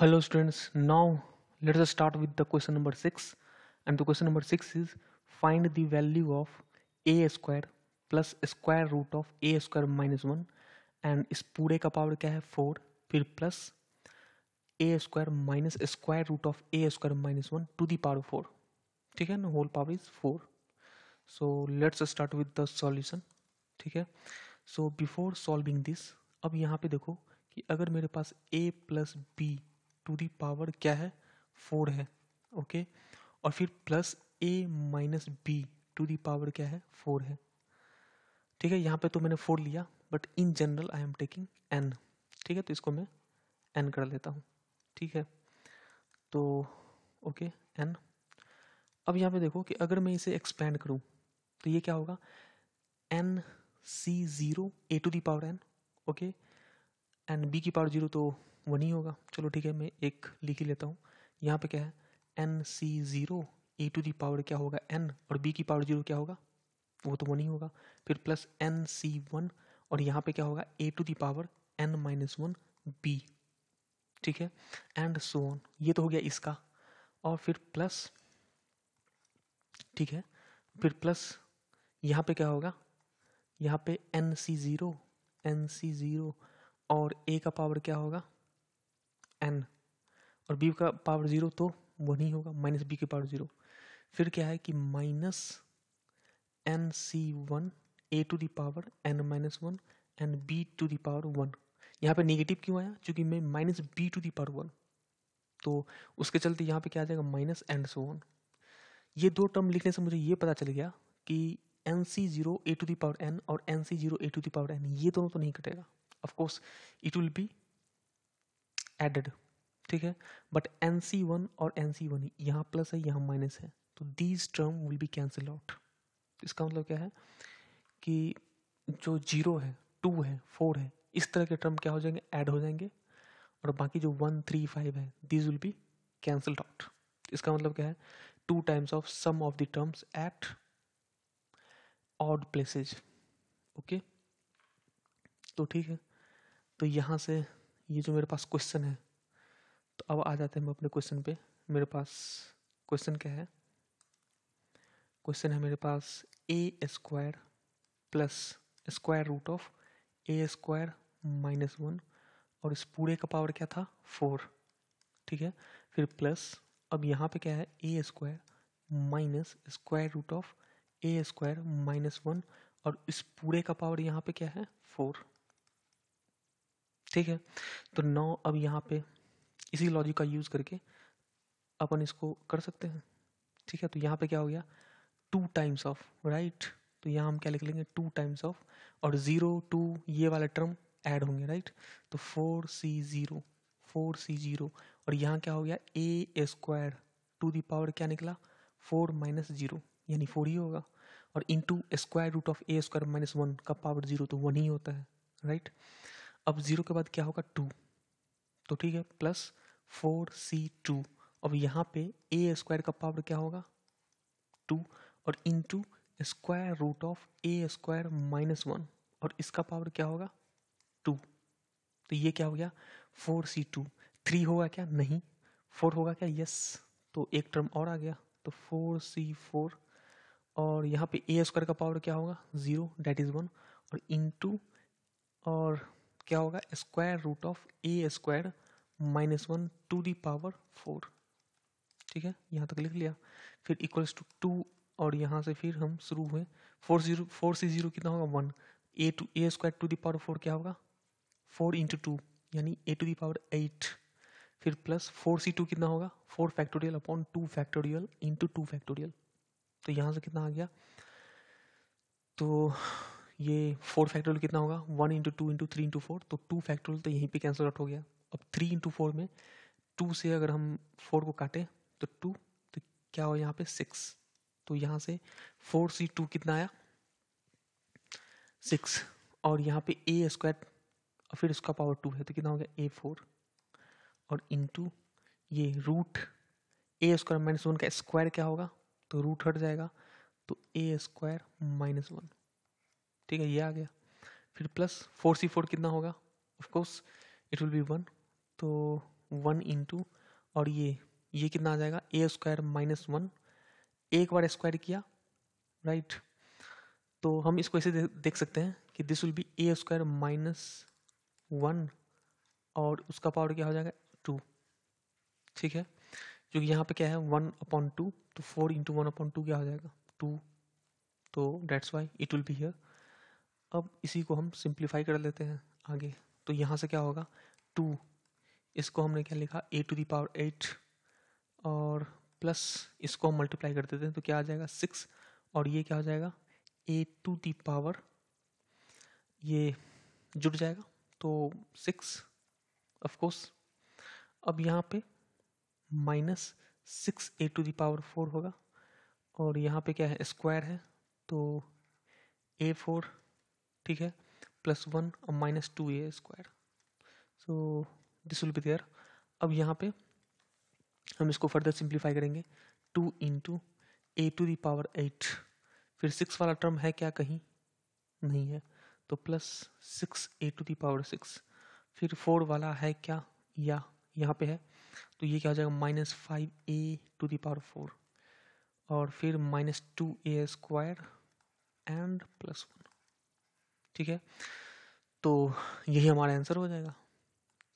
Hello students now let's start with the question number six and the question number six is find the value of a square plus square root of a square minus one and इस पूरे का power क्या है four फिर plus a square minus square root of a square minus one to the power four ठीक है ना whole power is four so let's start with the solution ठीक है सो बिफोर सॉल्विंग दिस अब यहाँ पे देखो कि अगर मेरे पास a plus b to the power क्या है फोर है ओके और फिर plus a minus b to the power क्या है फोर है ठीक है यहाँ पे तो मैंने फोर लिया but in general I am taking n ठीक है तो इसको मैं एन कर लेता हूँ ठीक है तो ओके एन अब यहाँ पे देखो कि अगर मैं इसे एक्सपेंड करूँ तो ये क्या होगा n C zero a to the power n okay n b की पावर जीरो तो वो नहीं होगा चलो ठीक है मैं एक लिख ही लेता हूँ यहाँ पे क्या है n C zero a to the power क्या होगा एन और बी की पावर जीरो क्या होगा वो तो वो नहीं होगा फिर प्लस एन सी वन और यहाँ पे क्या होगा a to the power n minus one b ठीक है एंड सो ऑन ये तो हो गया इसका और फिर प्लस ठीक है फिर प्लस यहाँ पे क्या होगा यहाँ पे एन सी ज़ीरो एन सी ज़ीरो और ए का पावर क्या होगा एन और बी का पावर ज़ीरो तो वो नहीं होगा माइनस बी के पावर ज़ीरो फिर क्या है कि minus n c one a to the power n minus one n b to the power one यहाँ पे नेगेटिव क्यों आया क्योंकि मैं minus b to the power one तो उसके चलते यहाँ पे क्या आ जाएगा माइनस एंड सो वन ये दो टर्म लिखने से मुझे ये पता चल गया कि n c zero a to the power n और n c zero a to the power n ये दोनों तो नहीं कटेगा of course it will be added ठीक है बट एन सी वन और एन सी वन यहाँ प्लस है यहाँ माइनस है तो these term will be cancel out इसका मतलब क्या है कि जो जीरो है टू है फोर है इस तरह के टर्म क्या हो जाएंगे ऐड हो जाएंगे और बाकी जो वन थ्री फाइव है these will be cancel out इसका मतलब क्या है two times of sum of the terms at odd places okay तो ठीक है तो यहाँ से ये जो मेरे पास क्वेश्चन है तो अब आ जाते हैं हम अपने क्वेश्चन पे मेरे पास क्वेश्चन क्या है क्वेश्चन है मेरे पास a square plus square root of a square minus one और इस पूरे का पावर क्या था फोर ठीक है फिर प्लस अब यहाँ पे क्या है a square minus square root of a square minus one और इस पूरे का पावर यहाँ पे क्या है फोर ठीक है तो नौ अब यहाँ पे इसी लॉजिक का यूज़ करके अपन इसको कर सकते हैं ठीक है तो यहाँ पे क्या हो गया टू टाइम्स ऑफ राइट तो यहाँ हम क्या लिख लेंगे टू टाइम्स ऑफ और ज़ीरो टू ये वाला टर्म ऐड होंगे राइट तो four c zero four c zero और यहाँ क्या हो गया a square to the power क्या निकला फोर माइनस ज़ीरो यानी फोर ही होगा और into square root of a square minus one का पावर ज़ीरो तो वन ही होता है राइट right? अब जीरो के बाद क्या होगा टू तो ठीक है प्लस फोर सी टू अब यहाँ पे ए स्क्वायर का पावर क्या होगा टू और into square root of a square minus one और इसका पावर क्या होगा टू तो ये क्या हो गया फोर सी टू थ्री होगा क्या नहीं फोर होगा क्या यस तो एक टर्म और आ गया तो फोर सी फोर और यहाँ पे ए स्क्वायर का पावर क्या होगा ज़ीरो डेट इज़ वन और इन टू और क्या होगा square root of a square minus one to the power four ठीक है यहाँ तक लिख लिया फिर इक्वल्स टू टू और यहाँ से फिर हम शुरू हुए फोर जीरो फोर से जीरो कितना होगा one a two a square to the power four क्या होगा फोर इंटू टू यानी a to the power eight फिर प्लस फोर सी टू कितना होगा four factorial upon two factorial into two factorial तो यहाँ से कितना आ गया तो ये फोर फैक्टोरियल कितना होगा one into two into three into four तो टू फैक्टोरियल तो यहीं पे कैंसिल आउट हो गया अब थ्री इंटू फोर में टू से अगर हम फोर को काटें तो टू तो क्या हो यहाँ पे सिक्स तो यहाँ से फोर सी टू कितना आया सिक्स और यहाँ पे ए स्क्वायर और फिर उसका पावर टू है तो कितना हो गया ए फोर और इंटू ये root a square minus one का स्क्वायर क्या होगा तो रूट हट जाएगा तो ए स्क्वायर माइनस वन ठीक है ये आ गया फिर प्लस फोर सी फोर कितना होगा of course it will be one तो वन इंटू और ये ये कितना आ जाएगा ए स्क्वायर माइनस वन एक बार स्क्वायर किया राइट right? तो हम इसको ऐसे देख सकते हैं कि this will be a square minus one और उसका पावर क्या हो जाएगा टू ठीक है जो यहाँ पे क्या है वन अपॉन टू तो four into one upon two क्या हो जाएगा टू तो that's why it will be here अब इसी को हम सिंप्लीफाई कर लेते हैं आगे तो यहाँ से क्या होगा टू इसको हमने क्या लिखा a to the power eight और प्लस इसको हम मल्टीप्लाई कर देते हैं तो क्या आ जाएगा सिक्स और ये क्या हो जाएगा ए टू दी पावर ये जुड़ जाएगा तो सिक्स ऑफकोर्स अब यहाँ पे minus six a to the power four होगा और यहाँ पे क्या है स्क्वायर है तो ए फोर ठीक है प्लस वन और minus two a square so this will be there अब यहाँ पे हम इसको फर्दर सिंप्लीफाई करेंगे two into a to the power eight फिर सिक्स वाला टर्म है क्या कहीं नहीं है तो plus six a to the power six फिर फोर वाला है क्या या यहाँ पे है तो ये क्या हो जाएगा minus five a to the power four और फिर minus two a square and plus one ठीक है तो यही हमारा आंसर हो जाएगा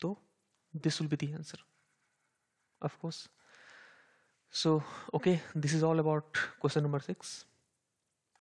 तो this will be the answer of course so okay this is all about question number six